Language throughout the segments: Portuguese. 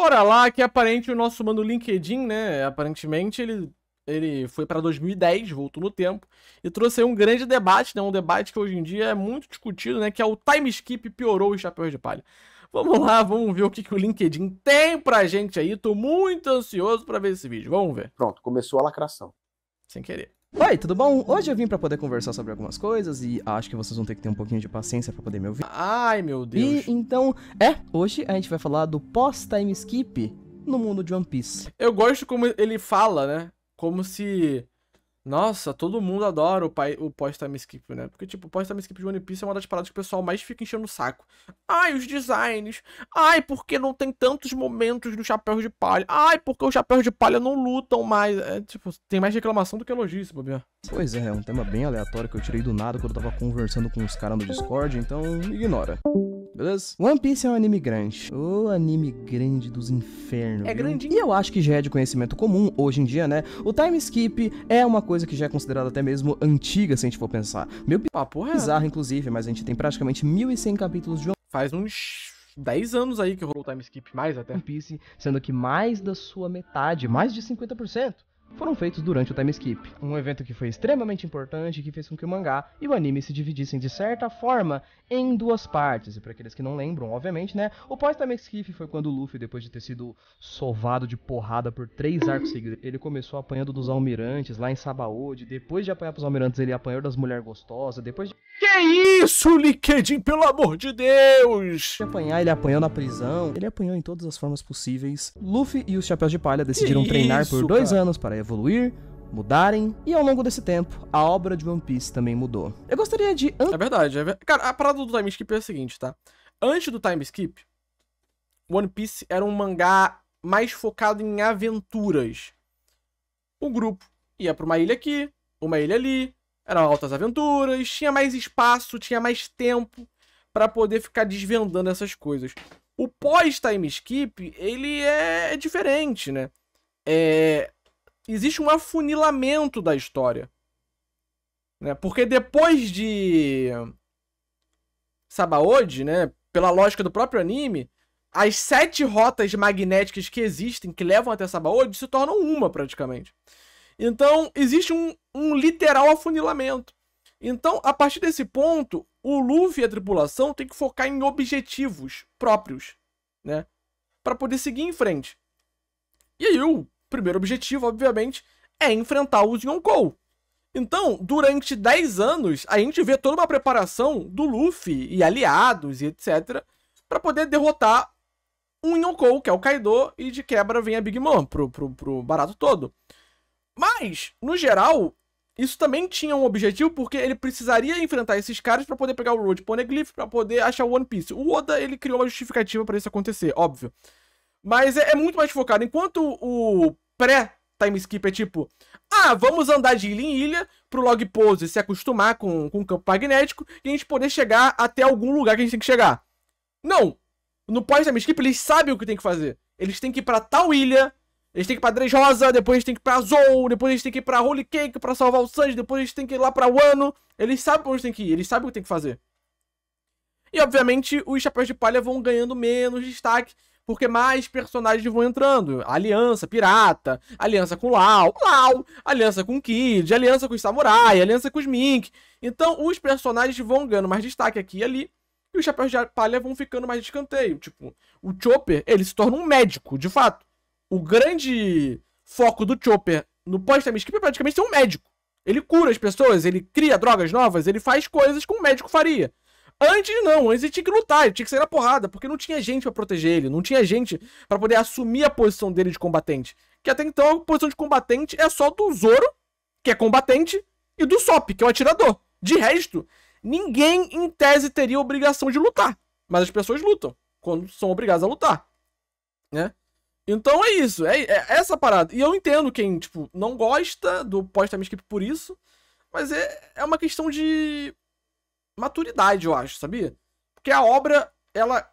Bora lá, que aparente o nosso mano LinkedIn, né? Aparentemente ele, ele foi para 2010, voltou no tempo, e trouxe aí um grande debate, né? Um debate que hoje em dia é muito discutido, né? Que é o time skip piorou os chapéus de palha. Vamos lá, vamos ver o que, que o LinkedIn tem pra gente aí. Tô muito ansioso para ver esse vídeo. Vamos ver. Pronto, começou a lacração. Sem querer. Oi, tudo bom? Hoje eu vim para poder conversar sobre algumas coisas e acho que vocês vão ter que ter um pouquinho de paciência para poder me ouvir. Ai, meu Deus. E então, é, hoje a gente vai falar do pós-time skip no mundo de One Piece. Eu gosto como ele fala, né? Como se nossa, todo mundo adora o, pai, o pós-time skip, né? Porque, tipo, o pós-time skip de One Piece é uma das paradas que o pessoal mais fica enchendo o saco. Ai, os designs. Ai, porque não tem tantos momentos no Chapéu de Palha. Ai, porque os Chapéus de Palha não lutam mais. É, tipo, tem mais reclamação do que elogio, se bobear. Pois é, é um tema bem aleatório que eu tirei do nada quando eu tava conversando com os caras no Discord, então ignora beleza? One Piece é um anime grande. O anime grande dos infernos. É grande. E eu acho que já é de conhecimento comum hoje em dia, né? O time skip é uma coisa que já é considerada até mesmo antiga, se a gente for pensar. Meu papo é bizarro, inclusive, mas a gente tem praticamente 1.100 capítulos de One Faz uns 10 anos aí que rolou o time skip, mais até. One Piece, sendo que mais da sua metade, mais de 50%, foram feitos durante o time skip. Um evento que foi extremamente importante que fez com que o mangá e o anime se dividissem de certa forma em duas partes. E para aqueles que não lembram, obviamente, né? O pós-time skip foi quando o Luffy, depois de ter sido sovado de porrada por três arcos seguidos, ele começou apanhando dos almirantes lá em Sabaody. Depois de apanhar pros almirantes, ele apanhou das mulheres gostosas. Depois de. Que isso, LinkedIn, pelo amor de Deus! De apanhar, ele apanhou na prisão. Ele apanhou em todas as formas possíveis. Luffy e os Chapéus de Palha decidiram treinar por dois cara? anos para evoluir, mudarem, e ao longo desse tempo, a obra de One Piece também mudou. Eu gostaria de... É verdade, é Cara, a parada do time skip é a seguinte, tá? Antes do time skip, One Piece era um mangá mais focado em aventuras. O grupo ia para uma ilha aqui, uma ilha ali, eram altas aventuras, tinha mais espaço, tinha mais tempo para poder ficar desvendando essas coisas. O pós-time skip, ele é diferente, né? É, existe um afunilamento da história. Né? Porque depois de Sabaody, né? pela lógica do próprio anime, as sete rotas magnéticas que existem, que levam até Sabaody, se tornam uma praticamente. Então, existe um, um literal afunilamento. Então, a partir desse ponto, o Luffy e a tripulação tem que focar em objetivos próprios, né? Para poder seguir em frente. E aí, o primeiro objetivo, obviamente, é enfrentar os Yonkou. Então, durante 10 anos, a gente vê toda uma preparação do Luffy e aliados e etc. para poder derrotar um Yonkou, que é o Kaido, e de quebra vem a Big Mom pro, pro, pro barato todo. Mas, no geral, isso também tinha um objetivo, porque ele precisaria enfrentar esses caras para poder pegar o Road Poneglyph, para poder achar o One Piece. O Oda, ele criou uma justificativa para isso acontecer, óbvio. Mas é, é muito mais focado. Enquanto o pré time skip é tipo, ah, vamos andar de ilha em ilha pro log pose se acostumar com, com o campo magnético e a gente poder chegar até algum lugar que a gente tem que chegar. Não! No pós time skip eles sabem o que tem que fazer. Eles têm que ir pra tal ilha, eles têm que ir pra Drejosa, depois eles têm que ir pra Zou, depois eles têm que ir pra Holy Cake pra salvar o Sanji, depois eles têm que ir lá pra Wano. Eles sabem onde tem que ir, eles sabem o que tem que fazer. E obviamente os chapéus de palha vão ganhando menos destaque porque mais personagens vão entrando. Aliança pirata, aliança com Lau, Lau, aliança com Kid, aliança com os samurai, aliança com os Mink. Então os personagens vão ganhando mais destaque aqui e ali. E os chapéus de palha vão ficando mais de escanteio. Tipo, o Chopper, ele se torna um médico, de fato. O grande foco do Chopper no pós-time skip é praticamente ser um médico. Ele cura as pessoas, ele cria drogas novas, ele faz coisas que um médico faria. Antes não, antes ele tinha que lutar, ele tinha que sair na porrada, porque não tinha gente para proteger ele, não tinha gente para poder assumir a posição dele de combatente. Que até então a posição de combatente é só do Zoro, que é combatente, e do Sop, que é o atirador. De resto, ninguém em tese teria obrigação de lutar, mas as pessoas lutam quando são obrigadas a lutar, né? Então é isso, é, é essa parada. E eu entendo quem, tipo, não gosta do pós-time skip por isso, mas é, é uma questão de maturidade, eu acho, sabia? Porque a obra, ela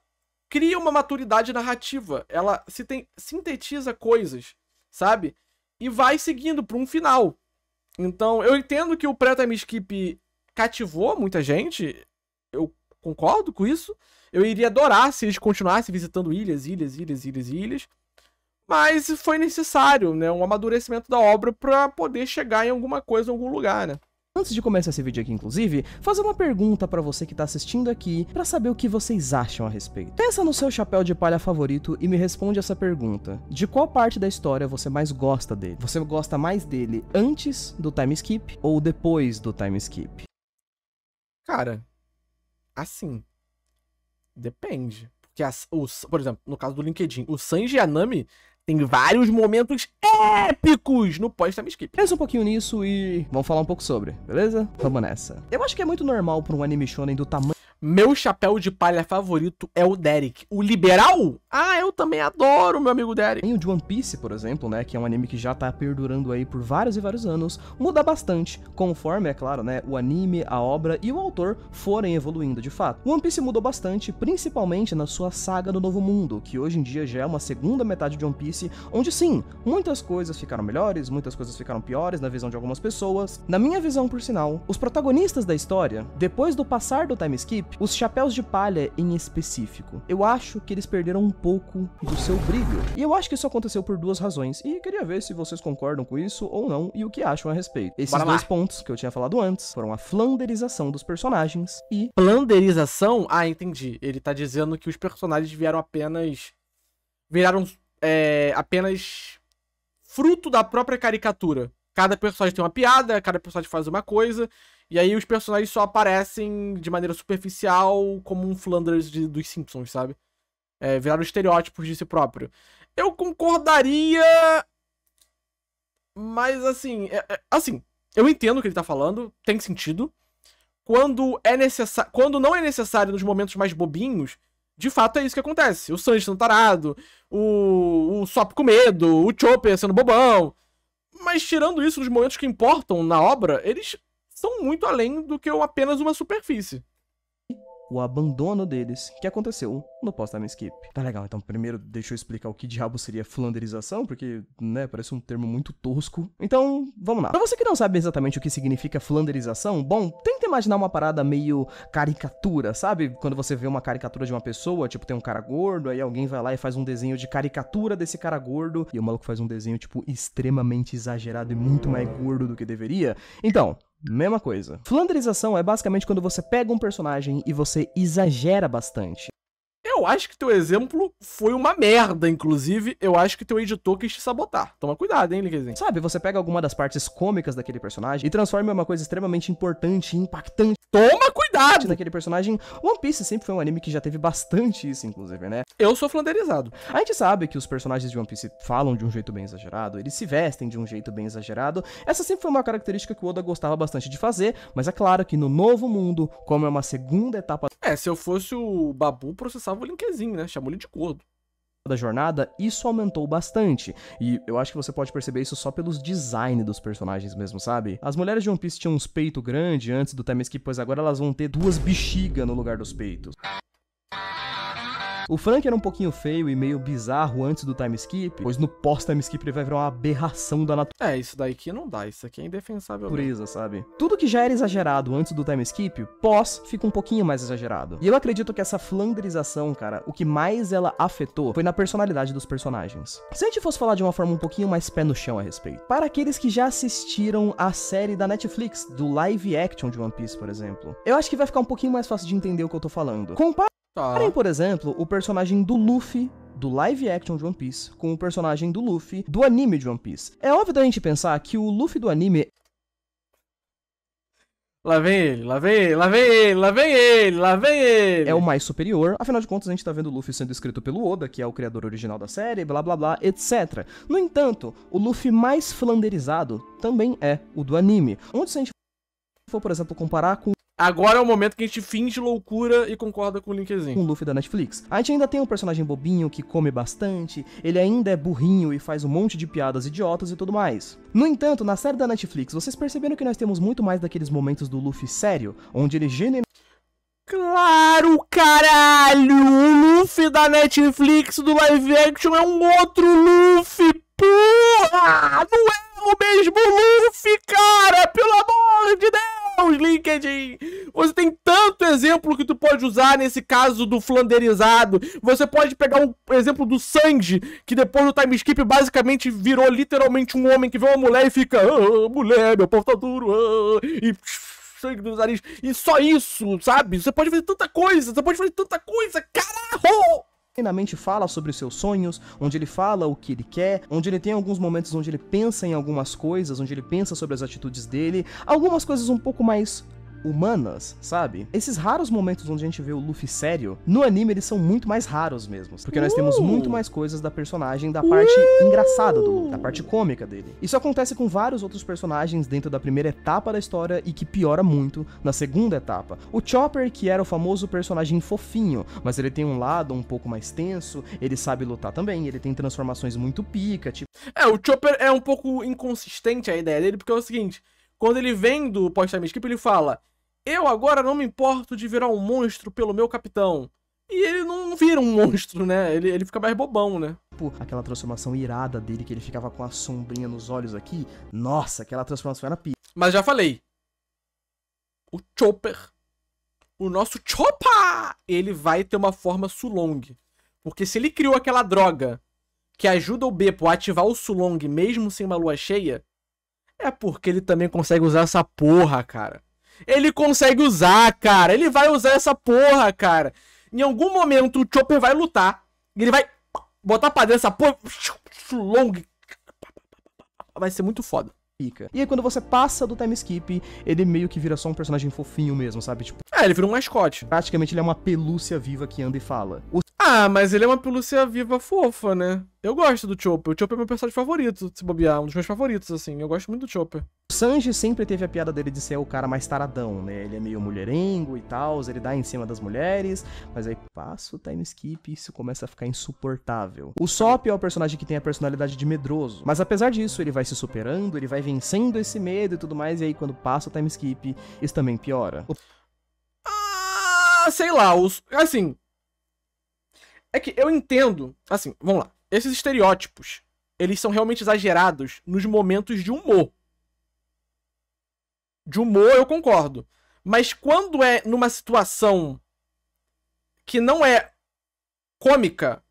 cria uma maturidade narrativa, ela se tem, sintetiza coisas, sabe? E vai seguindo para um final. Então, eu entendo que o pré-time skip cativou muita gente, eu concordo com isso. Eu iria adorar se eles continuassem visitando ilhas, ilhas, ilhas, ilhas, ilhas. Mas foi necessário, né? Um amadurecimento da obra para poder chegar em alguma coisa, em algum lugar, né? Antes de começar esse vídeo aqui, inclusive, fazer uma pergunta para você que tá assistindo aqui para saber o que vocês acham a respeito. Pensa no seu chapéu de palha favorito e me responde essa pergunta. De qual parte da história você mais gosta dele? Você gosta mais dele antes do time skip ou depois do time skip? Cara, assim, depende. Porque, as, os, por exemplo, no caso do LinkedIn, o Sanji e a Nami tem vários momentos épicos no pós-time skip. Pensa um pouquinho nisso e vamos falar um pouco sobre, beleza? Vamos nessa. Eu acho que é muito normal pra um anime shonen do tamanho meu chapéu de palha favorito é o Derek. O liberal? Ah, eu também adoro, meu amigo Derek. Tem o de One Piece, por exemplo, né? Que é um anime que já tá perdurando aí por vários e vários anos. Muda bastante, conforme, é claro, né? O anime, a obra e o autor forem evoluindo de fato. One Piece mudou bastante, principalmente na sua saga do Novo Mundo, que hoje em dia já é uma segunda metade de One Piece, onde sim, muitas coisas ficaram melhores, muitas coisas ficaram piores na visão de algumas pessoas. Na minha visão, por sinal, os protagonistas da história, depois do passar do time skip, os chapéus de palha em específico. Eu acho que eles perderam um pouco do seu brilho. E eu acho que isso aconteceu por duas razões, e queria ver se vocês concordam com isso ou não e o que acham a respeito. Esses dois pontos que eu tinha falado antes foram a flanderização dos personagens e... Flanderização? Ah, entendi. Ele tá dizendo que os personagens vieram apenas... Viraram é, apenas fruto da própria caricatura. Cada personagem tem uma piada, cada personagem faz uma coisa, e aí os personagens só aparecem de maneira superficial como um Flanders de, dos Simpsons, sabe? É, viraram estereótipos de si próprio. Eu concordaria. Mas assim, é, é, assim, eu entendo o que ele tá falando, tem sentido. Quando é necessário. Quando não é necessário nos momentos mais bobinhos, de fato é isso que acontece. O Sanji sendo tarado, o, o Sop com medo, o Chopper sendo bobão. Mas tirando isso, nos momentos que importam na obra, eles são muito além do que apenas uma superfície. O abandono deles, que aconteceu não posso dar skip. Tá legal, então primeiro deixa eu explicar o que diabo seria flanderização, porque, né, parece um termo muito tosco. Então, vamos lá. Pra você que não sabe exatamente o que significa flanderização, bom, tenta imaginar uma parada meio caricatura, sabe? Quando você vê uma caricatura de uma pessoa, tipo, tem um cara gordo, aí alguém vai lá e faz um desenho de caricatura desse cara gordo, e o maluco faz um desenho, tipo, extremamente exagerado e muito mais gordo do que deveria. Então, mesma coisa. Flanderização é basicamente quando você pega um personagem e você exagera bastante. Eu acho que teu exemplo foi uma merda, inclusive. Eu acho que teu editor quis te sabotar. Toma cuidado, hein, Liquezinho. Sabe, você pega alguma das partes cômicas daquele personagem e transforma em uma coisa extremamente importante e impactante. Toma cuidado! naquele personagem. One Piece sempre foi um anime que já teve bastante isso, inclusive, né? Eu sou flanderizado. A gente sabe que os personagens de One Piece falam de um jeito bem exagerado, eles se vestem de um jeito bem exagerado. Essa sempre foi uma característica que o Oda gostava bastante de fazer, mas é claro que no novo mundo, como é uma segunda etapa. É, se eu fosse o Babu, processava o Linkzinho, né? Chamou ele de gordo da jornada, isso aumentou bastante. E eu acho que você pode perceber isso só pelos design dos personagens mesmo, sabe? As mulheres de One Piece tinham uns peitos grandes antes do time pois agora elas vão ter duas bexigas no lugar dos peitos. O Frank era um pouquinho feio e meio bizarro antes do time skip, pois no pós-time skip ele vai virar uma aberração da natureza. É, isso daí que não dá, isso aqui é indefensável. Pureza, mesmo. sabe? Tudo que já era exagerado antes do time skip, pós fica um pouquinho mais exagerado. E eu acredito que essa flandrização, cara, o que mais ela afetou foi na personalidade dos personagens. Se a gente fosse falar de uma forma um pouquinho mais pé no chão a respeito, para aqueles que já assistiram a série da Netflix, do live action de One Piece, por exemplo, eu acho que vai ficar um pouquinho mais fácil de entender o que eu tô falando. Compara Porém, tá. por exemplo, o personagem do Luffy do live action de One Piece com o personagem do Luffy do anime de One Piece. É óbvio da gente pensar que o Luffy do anime. Lá vem ele, lá vem ele, lá vem ele, lá vem ele, lá vem ele! É o mais superior, afinal de contas a gente tá vendo o Luffy sendo escrito pelo Oda, que é o criador original da série, blá blá blá, etc. No entanto, o Luffy mais flanderizado também é o do anime. Onde se a gente for, por exemplo, comparar com Agora é o momento que a gente finge loucura e concorda com o Linkzinho. Com o Luffy da Netflix. A gente ainda tem um personagem bobinho que come bastante, ele ainda é burrinho e faz um monte de piadas idiotas e tudo mais. No entanto, na série da Netflix, vocês perceberam que nós temos muito mais daqueles momentos do Luffy sério, onde ele genera. Claro, caralho! O Luffy da Netflix do live action é um outro Luffy! Porra! Não é novo mesmo Luffy, cara! Pelo amor de Deus, LinkedIn! Você tem tanto exemplo que tu pode usar nesse caso do flanderizado. Você pode pegar um exemplo do Sanji, que depois do time skip basicamente virou literalmente um homem que vê uma mulher e fica ah, mulher, meu pau tá duro, ah", e sangue dos nariz. E só isso, sabe? Você pode fazer tanta coisa, você pode fazer tanta coisa, cara! plenamente fala sobre os seus sonhos, onde ele fala o que ele quer, onde ele tem alguns momentos onde ele pensa em algumas coisas, onde ele pensa sobre as atitudes dele, algumas coisas um pouco mais humanas, sabe? Esses raros momentos onde a gente vê o Luffy sério, no anime eles são muito mais raros mesmo. Porque nós temos uh! muito mais coisas da personagem, da parte uh. engraçada do Luffy, da parte cômica dele. Isso acontece com vários outros personagens dentro da primeira etapa da história e que piora muito na segunda etapa. O Chopper, que era o famoso personagem fofinho, mas ele tem um lado um pouco mais tenso, ele sabe lutar também, ele tem transformações muito pica, tipo. É, o Chopper é um pouco inconsistente a ideia dele, porque é o seguinte: quando ele vem do pós-time skip, ele fala eu agora não me importo de virar um monstro pelo meu capitão. E ele não vira um monstro, né? Ele, ele fica mais bobão, né? Aquela transformação irada dele, que ele ficava com a sombrinha nos olhos aqui. Nossa, aquela transformação era pi. Mas já falei. O Chopper. O nosso Chopper! Ele vai ter uma forma Sulong. Porque se ele criou aquela droga que ajuda o Beppo a ativar o Sulong mesmo sem uma lua cheia, é porque ele também consegue usar essa porra, cara. Ele consegue usar, cara. Ele vai usar essa porra, cara. Em algum momento o Chopper vai lutar. Ele vai botar pra dentro essa porra. Long. Vai ser muito foda. Pica. E aí, quando você passa do time skip, ele meio que vira só um personagem fofinho mesmo, sabe? Tipo, é, ele vira um mascote. Praticamente ele é uma pelúcia viva que anda e fala. O... Ah, mas ele é uma pelúcia viva fofa, né? Eu gosto do Chopper. O Chopper é meu personagem favorito, se bobear. Um dos meus favoritos, assim. Eu gosto muito do Chopper. Sanji sempre teve a piada dele de ser o cara mais taradão, né? Ele é meio mulherengo e tal, ele dá em cima das mulheres, mas aí passa o time skip e isso começa a ficar insuportável. O Sop é o personagem que tem a personalidade de medroso, mas apesar disso, ele vai se superando, ele vai vencendo esse medo e tudo mais, e aí quando passa o time skip, isso também piora. O... Ah, sei lá, os. Assim. É que eu entendo. Assim, vamos lá. Esses estereótipos, eles são realmente exagerados nos momentos de humor de humor, eu concordo. Mas quando é numa situação que não é cômica,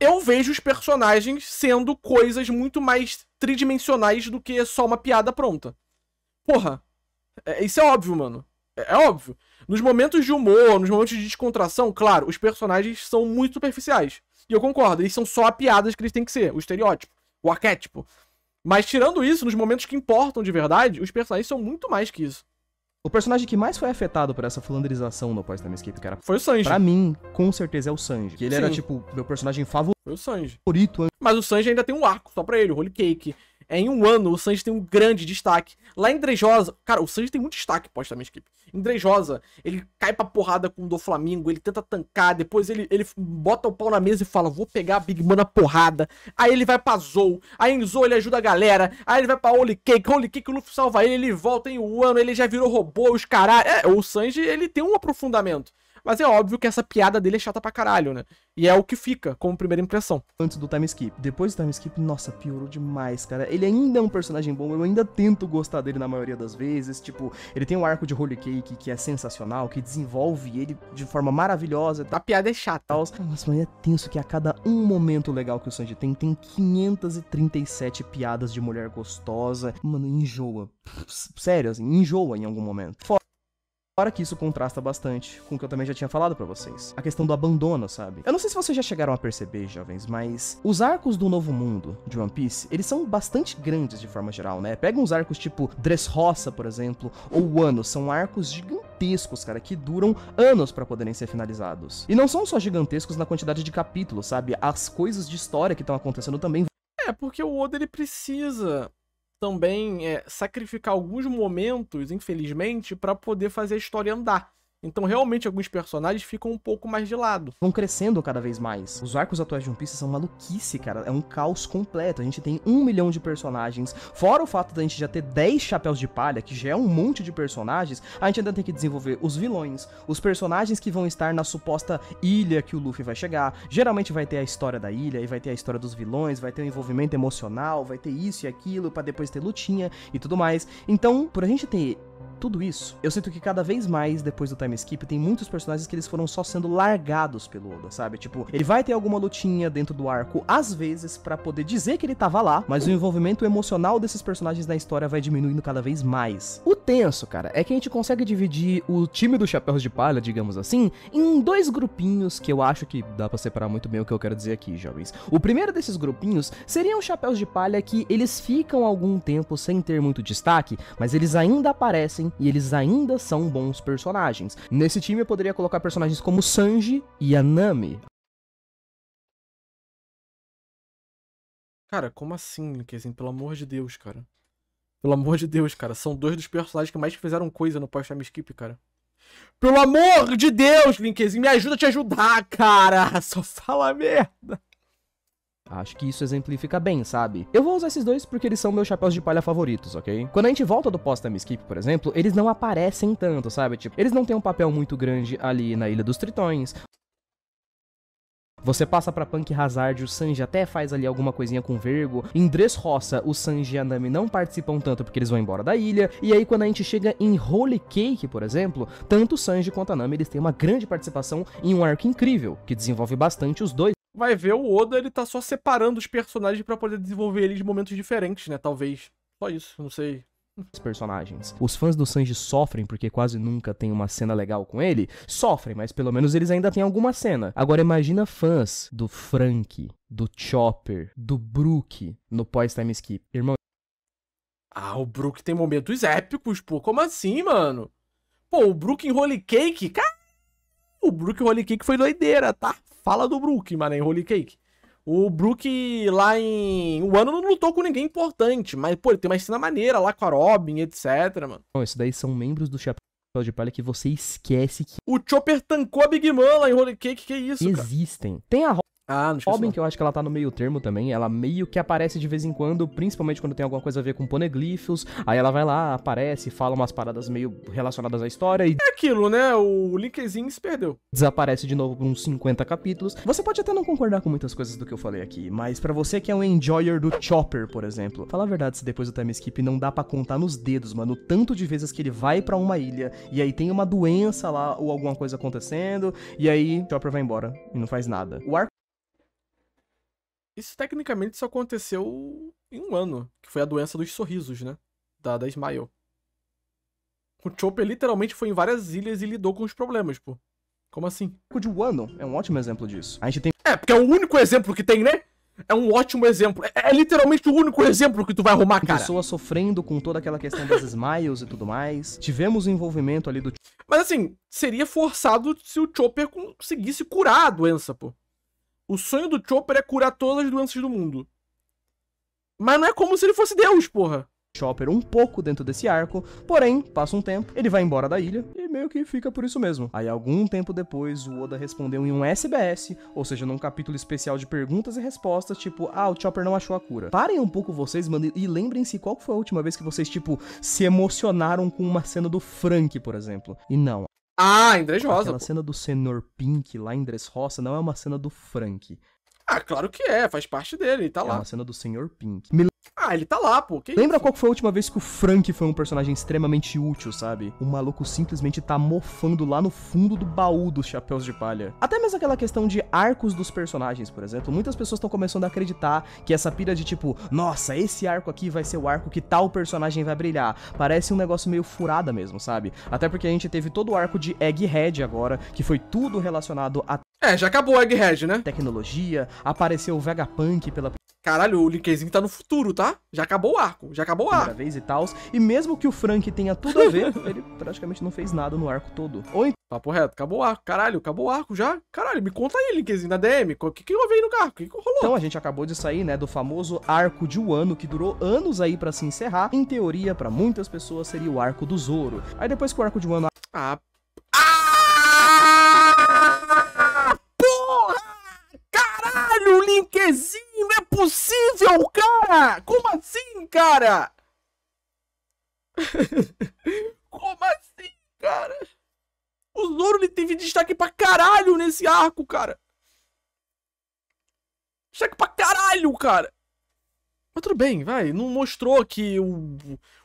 eu vejo os personagens sendo coisas muito mais tridimensionais do que só uma piada pronta. Porra, é, isso é óbvio, mano. É, é óbvio. Nos momentos de humor, nos momentos de descontração, claro, os personagens são muito superficiais. E eu concordo, eles são só piadas que eles têm que ser, o estereótipo, o arquétipo. Mas tirando isso, nos momentos que importam de verdade, os personagens são muito mais que isso. O personagem que mais foi afetado por essa flanderização no pós da cara, foi o Sanji. Pra mim, com certeza é o Sanji. Que ele Sim. era, tipo, meu personagem favorito. Foi o Sanji. Favorito. Mas o Sanji ainda tem um arco só pra ele, o Holy Cake em um ano, o Sanji tem um grande destaque. Lá em Drejosa, cara, o Sanji tem muito destaque minha equipe. Em Drejosa, ele cai pra porrada com o do Flamengo, ele tenta tancar, depois ele, ele bota o pau na mesa e fala: vou pegar a Big Man na porrada. Aí ele vai pra Zou, aí em Zou ele ajuda a galera, aí ele vai pra Holy Cake, Holy Cake, o Luffy salva ele, ele volta em um ano, ele já virou robô, os caralho. É, o Sanji, ele tem um aprofundamento. Mas é óbvio que essa piada dele é chata pra caralho, né? E é o que fica como primeira impressão. Antes do time skip. Depois do time skip, nossa, piorou demais, cara. Ele ainda é um personagem bom, eu ainda tento gostar dele na maioria das vezes. Tipo, ele tem um arco de Holy Cake que é sensacional, que desenvolve ele de forma maravilhosa. A piada é chata. Mas, mas é tenso que a cada um momento legal que o Sanji tem, tem 537 piadas de mulher gostosa. Mano, enjoa. Sério, assim, enjoa em algum momento. Fora que isso contrasta bastante com o que eu também já tinha falado para vocês. A questão do abandono, sabe? Eu não sei se vocês já chegaram a perceber, jovens, mas os arcos do Novo Mundo de One Piece, eles são bastante grandes de forma geral, né? Pega uns arcos tipo Dressrosa, por exemplo, ou Wano, são arcos gigantescos, cara, que duram anos para poderem ser finalizados. E não são só gigantescos na quantidade de capítulos, sabe? As coisas de história que estão acontecendo também. É, porque o Oda ele precisa também é, sacrificar alguns momentos, infelizmente, para poder fazer a história andar. Então, realmente, alguns personagens ficam um pouco mais de lado. Vão crescendo cada vez mais. Os arcos atuais de One Piece são maluquice, cara. É um caos completo. A gente tem um milhão de personagens. Fora o fato da gente já ter 10 chapéus de palha, que já é um monte de personagens, a gente ainda tem que desenvolver os vilões, os personagens que vão estar na suposta ilha que o Luffy vai chegar. Geralmente vai ter a história da ilha, e vai ter a história dos vilões, vai ter o um envolvimento emocional, vai ter isso e aquilo, para depois ter lutinha e tudo mais. Então, por a gente ter tudo isso, eu sinto que cada vez mais, depois do Time time skip, tem muitos personagens que eles foram só sendo largados pelo Oda, sabe? Tipo, ele vai ter alguma lutinha dentro do arco, às vezes, para poder dizer que ele tava lá, mas o envolvimento emocional desses personagens na história vai diminuindo cada vez mais. O tenso, cara, é que a gente consegue dividir o time dos Chapéus de Palha, digamos assim, em dois grupinhos que eu acho que dá para separar muito bem o que eu quero dizer aqui, jovens. O primeiro desses grupinhos seriam os Chapéus de Palha que eles ficam algum tempo sem ter muito destaque, mas eles ainda aparecem e eles ainda são bons personagens. Nesse time eu poderia colocar personagens como Sanji e Anami Cara, como assim, Kazin? Pelo amor de Deus, cara. Pelo amor de Deus, cara. São dois dos personagens que mais fizeram coisa no post-time skip, cara. Pelo amor de Deus, Linkzinho, me ajuda a te ajudar, cara. Só fala merda. Acho que isso exemplifica bem, sabe? Eu vou usar esses dois porque eles são meus chapéus de palha favoritos, ok? Quando a gente volta do pós-time skip, por exemplo, eles não aparecem tanto, sabe? Tipo, eles não têm um papel muito grande ali na Ilha dos Tritões, você passa para Punk Hazard, o Sanji até faz ali alguma coisinha com Vergo. Em Dressrosa, o Sanji e a Nami não participam tanto porque eles vão embora da ilha. E aí quando a gente chega em Holy Cake, por exemplo, tanto o Sanji quanto a Nami eles têm uma grande participação em um arco incrível, que desenvolve bastante os dois vai ver o Oda, ele tá só separando os personagens para poder desenvolver eles em momentos diferentes, né? Talvez. Só isso, não sei os personagens. Os fãs do Sanji sofrem porque quase nunca tem uma cena legal com ele? Sofrem, mas pelo menos eles ainda têm alguma cena. Agora imagina fãs do Frank, do Chopper, do Brook no pós-time skip. Irmão. Ah, o Brook tem momentos épicos, pô. Como assim, mano? Pô, o Brook em Holy Cake? Cara, o Brook em Holy Cake foi doideira, tá? fala do Brook, mano, em Holy Cake. O Brook lá em. O ano não lutou com ninguém importante, mas, pô, ele tem uma cena maneira lá com a Robin, etc, mano. Bom, isso daí são membros do Chapéu de Palha que você esquece que. O Chopper tancou a Big Man lá em Holy Cake, que isso, Existem. Cara? Tem a ah, não Robin, que eu acho que ela tá no meio termo também, ela meio que aparece de vez em quando, principalmente quando tem alguma coisa a ver com poneglyphos. Aí ela vai lá, aparece, fala umas paradas meio relacionadas à história e. É aquilo, né? O Linkzinho se perdeu. Desaparece de novo por uns 50 capítulos. Você pode até não concordar com muitas coisas do que eu falei aqui, mas para você que é um enjoyer do Chopper, por exemplo, fala a verdade se depois do time skip não dá para contar nos dedos, mano, o tanto de vezes que ele vai para uma ilha e aí tem uma doença lá ou alguma coisa acontecendo, e aí Chopper vai embora e não faz nada. O arco isso tecnicamente só aconteceu em um ano, que foi a doença dos sorrisos, né? Da, da Smile. O Chopper literalmente foi em várias ilhas e lidou com os problemas, pô. Como assim? O de Wano é um ótimo exemplo disso. A gente tem... É, porque é o único exemplo que tem, né? É um ótimo exemplo. É, é literalmente o único exemplo que tu vai arrumar, cara. Pessoa sofrendo com toda aquela questão das smiles e tudo mais. Tivemos o envolvimento ali do... Mas assim, seria forçado se o Chopper conseguisse curar a doença, pô. O sonho do Chopper é curar todas as doenças do mundo. Mas não é como se ele fosse Deus, porra. Chopper um pouco dentro desse arco, porém, passa um tempo, ele vai embora da ilha e meio que fica por isso mesmo. Aí, algum tempo depois, o Oda respondeu em um SBS, ou seja, num capítulo especial de perguntas e respostas, tipo, ah, o Chopper não achou a cura. Parem um pouco vocês, mano, e lembrem-se qual foi a última vez que vocês, tipo, se emocionaram com uma cena do Frank, por exemplo. E não, ah, em Dress Rosa. Aquela pô. cena do Senhor Pink lá em Dress Roça não é uma cena do Frank. Ah, claro que é, faz parte dele, ele tá é lá. É uma cena do Senhor Pink. Me ah, ele tá lá, pô. Que Lembra isso? qual foi a última vez que o Frank foi um personagem extremamente útil, sabe? O maluco simplesmente tá mofando lá no fundo do baú dos chapéus de palha. Até mesmo aquela questão de arcos dos personagens, por exemplo. Muitas pessoas estão começando a acreditar que essa pira de tipo, nossa, esse arco aqui vai ser o arco que tal personagem vai brilhar. Parece um negócio meio furada mesmo, sabe? Até porque a gente teve todo o arco de Egghead agora, que foi tudo relacionado a. É, já acabou o Egghead, né? Tecnologia, apareceu o Vegapunk pela. Caralho, o linkzinho tá no futuro, tá? Já acabou o arco, já acabou o arco. vez e tal. E mesmo que o Frank tenha tudo a ver, ele praticamente não fez nada no arco todo. Ou então... Papo reto, acabou o arco. Caralho, acabou o arco já? Caralho, me conta aí, Linkzinho, na DM. O que, que eu no carro? O que, que rolou? Então, a gente acabou de sair, né, do famoso arco de Wano, que durou anos aí para se encerrar. Em teoria, para muitas pessoas, seria o arco do Zoro. Aí depois que o arco de Wano... Ah, O linkzinho, não é possível, cara! Como assim, cara? Como assim, cara? O Zoro ele teve destaque pra caralho nesse arco, cara. Destaque pra caralho, cara. Mas tudo bem, vai. Não mostrou que o,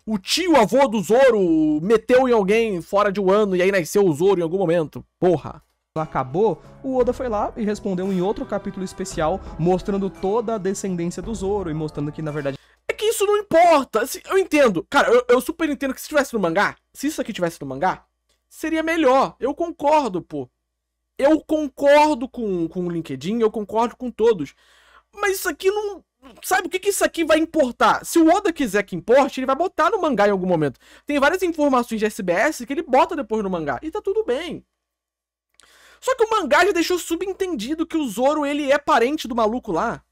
o tio avô do Zoro meteu em alguém fora de um ano e aí nasceu o Zoro em algum momento. Porra acabou, o Oda foi lá e respondeu em outro capítulo especial, mostrando toda a descendência do Zoro e mostrando que, na verdade. É que isso não importa! Eu entendo. Cara, eu, eu super entendo que se tivesse no mangá, se isso aqui tivesse no mangá, seria melhor. Eu concordo, pô. Eu concordo com, com o LinkedIn, eu concordo com todos. Mas isso aqui não. Sabe o que, que isso aqui vai importar? Se o Oda quiser que importe, ele vai botar no mangá em algum momento. Tem várias informações de SBS que ele bota depois no mangá. E tá tudo bem. Só que o mangá já deixou subentendido que o Zoro, ele é parente do maluco lá.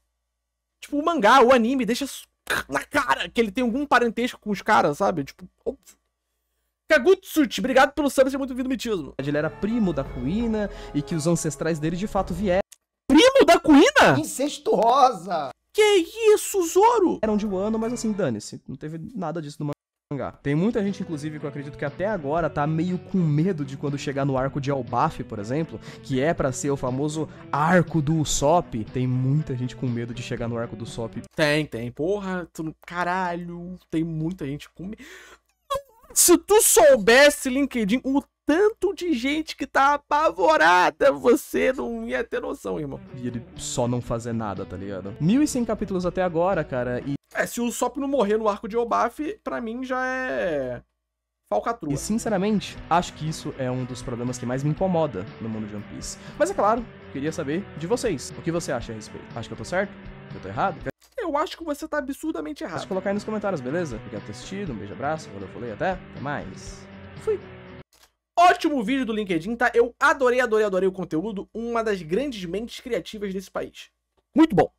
Tipo, o mangá, o anime, deixa na cara que ele tem algum parentesco com os caras, sabe? Tipo, óbvio. Kagutsuchi, obrigado pelo sub, seja muito vindo mitismo. Ele era primo da Kuina e que os ancestrais dele de fato vieram. Primo da Kuina? Incestuosa! Que isso, Zoro? Eram de Wano, mas assim, dane-se. Não teve nada disso no mangá mangá. Tem muita gente, inclusive, que eu acredito que até agora tá meio com medo de quando chegar no arco de Albaf, por exemplo, que é para ser o famoso arco do Usopp. Tem muita gente com medo de chegar no arco do Usopp. Tem, tem. Porra, tu... caralho. Tem muita gente com medo. Se tu soubesse, LinkedIn, o tanto de gente que tá apavorada, você não ia ter noção, irmão. E ele só não fazer nada, tá ligado? 1.100 capítulos até agora, cara, e... É, se o Sop não morrer no arco de Obaf, pra mim já é... Falcatrua. E, sinceramente, acho que isso é um dos problemas que mais me incomoda no mundo de One Piece. Mas, é claro, queria saber de vocês. O que você acha a respeito? Acho que eu tô certo? Que eu tô errado? Eu acho que você tá absurdamente errado. Deixa eu colocar aí nos comentários, beleza? Obrigado por ter assistido, um beijo, abraço, valeu, falei, até, até mais. Fui! Ótimo vídeo do LinkedIn, tá? Eu adorei, adorei, adorei o conteúdo. Uma das grandes mentes criativas desse país. Muito bom.